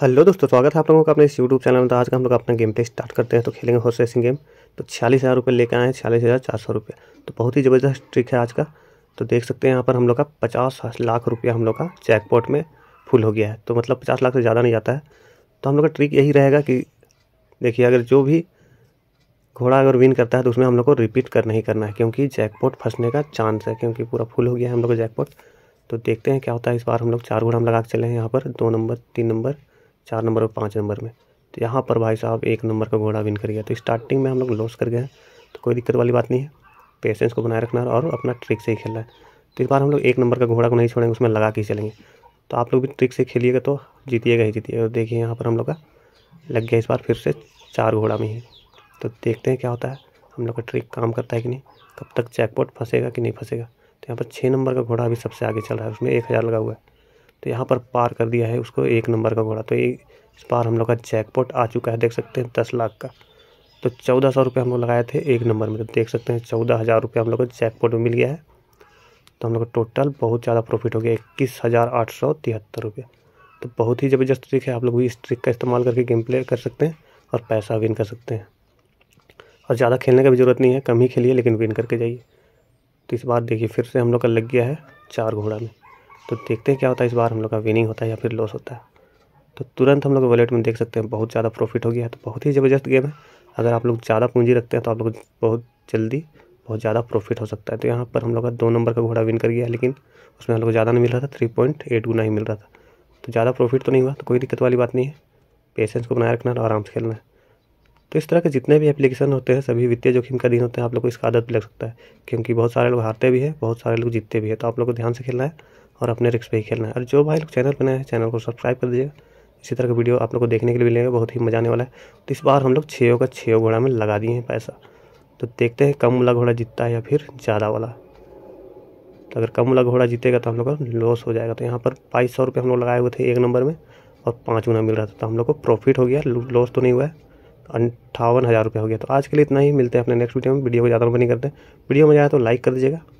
hello दोस्तों स्वागत है आप लोगों का अपने इस यूट्यूब चैनल में तो आज का हम लोग अपना गेम पे स्टार्ट करते हैं तो खेलेंगे हॉर्स रेसिंग गेम तो छियालीस हज़ार रुपये लेकर आए हैं छियालीस हज़ार चार सौ रुपये तो बहुत ही ज़बरदस्त ट्रिक है आज का तो देख सकते हैं यहाँ पर हम लोग का पचास लाख रुपया हम लोग का जैकपॉट में फुल हो गया है तो मतलब पचास लाख से ज़्यादा नहीं जाता है तो हम लोग का ट्रिक यही रहेगा कि देखिए अगर जो भी घोड़ा अगर विन करता है तो उसमें हम लोग को रिपीट कर नहीं करना है क्योंकि जैकपोट फंसने का चांस है क्योंकि पूरा फुल हो गया है हम लोग का जैकपोट तो देखते हैं क्या होता है इस बार हम लोग चार घोड़ा हम लगा के चले हैं यहाँ पर दो नंबर तीन नंबर चार नंबर और पाँच नंबर में तो यहाँ पर भाई साहब एक नंबर का घोड़ा विन कर गया तो स्टार्टिंग में हम लोग लॉस कर गए हैं तो कोई दिक्कत वाली बात नहीं है पेशेंस को बनाए रखना है और अपना ट्रिक से ही खेलना है तो इस बार हम लोग एक नंबर का घोड़ा को नहीं छोड़ेंगे उसमें लगा के ही चलेंगे तो आप लोग भी ट्रिक से खेलिएगा तो जीतिएगा ही जीतिएगा देखिए यहाँ पर हम लोग का लग गया इस बार फिर से चार घोड़ा में ही तो देखते हैं क्या होता है हम लोग का ट्रिक काम करता है कि नहीं कब तक चैकपोट फंसेगा कि नहीं फंसेगा तो यहाँ पर छः नंबर का घोड़ा अभी सबसे आगे चल रहा है उसमें एक हज़ार लगा हुआ है तो यहाँ पर पार कर दिया है उसको एक नंबर का घोड़ा तो ये इस बार हम लोग का जैकपॉट आ चुका है देख सकते हैं दस लाख का तो चौदह सौ रुपये हम लोग लगाए थे एक नंबर में तो देख सकते हैं चौदह हज़ार रुपये हम लोग को जैकपॉट में मिल गया है तो हम लोग का टोटल बहुत ज़्यादा प्रॉफिट हो गया इक्कीस हज़ार आठ सौ तिहत्तर रुपये तो बहुत ही ज़बरदस्त ट्रिक है आप लोग भी इस ट्रिक का इस्तेमाल करके गेम प्ले कर सकते हैं और पैसा विन कर सकते हैं और ज़्यादा खेलने का भी ज़रूरत नहीं है कम ही खेलिए लेकिन विन करके जाइए तो इस बार देखिए फिर से हम लोग का लग गया है चार घोड़ा में तो देखते हैं क्या होता है इस बार हम लोग का विनिंग होता है या फिर लॉस होता है तो तुरंत हम लोग वॉलेट में देख सकते हैं बहुत ज़्यादा प्रॉफिट हो गया है तो बहुत ही ज़बरदस्त गेम है अगर आप लोग ज़्यादा पूंजी रखते हैं तो आप लोग बहुत जल्दी बहुत ज़्यादा प्रॉफिट हो सकता है तो यहाँ पर हम लोग का दो नंबर का घोड़ा विन कर गया लेकिन उसमें हम लोग ज़्यादा नहीं मिल रहा था थ्री पॉइंट एट गुना ही मिल रहा था तो ज़्यादा प्रॉफिट तो नहीं हुआ तो कोई दिक्कत वाली बात नहीं है पेशेंस को बनाए रखना और आराम से खेलना है तो इस तरह के जितने भी एप्लीकेशन होते हैं सभी वित्तीय जोखिम का दिन होता है आप लोग को इसका आदत भी लग सकता है क्योंकि बहुत सारे लोग हारते भी हैं बहुत सारे लोग जीतते भी हैं तो आप लोग को ध्यान से खेलना है और अपने रिक्स पे ही खेलना है और जो भाई लोग चैनल पर नए हैं चैनल को सब्सक्राइब कर दीजिएगा इसी तरह का वीडियो आप लोग को देखने के लिए मिलेगा बहुत ही मजा आने वाला है तो इस बार हम लोग छः का छः घोड़ा में लगा दिए हैं पैसा तो देखते हैं कम वाला घोड़ा जीतता है या फिर ज़्यादा वाला तो अगर कम वाला घोड़ा जीतेगा तो हम लोग का लॉस हो जाएगा तो यहाँ पर बाईस सौ रुपये हम लोग लगाए हुए थे एक नंबर में और पाँच गुना मिल रहा था तो हम लोग को प्रॉफिट हो गया लॉस तो नहीं हुआ है अंठावन हज़ार रुपये हो गया तो आज के लिए इतना ही मिलते हैं अपने नेक्स्ट वीडियो में वीडियो को ज़्यादा नहीं करते वीडियो में आया तो लाइक कर दीजिएगा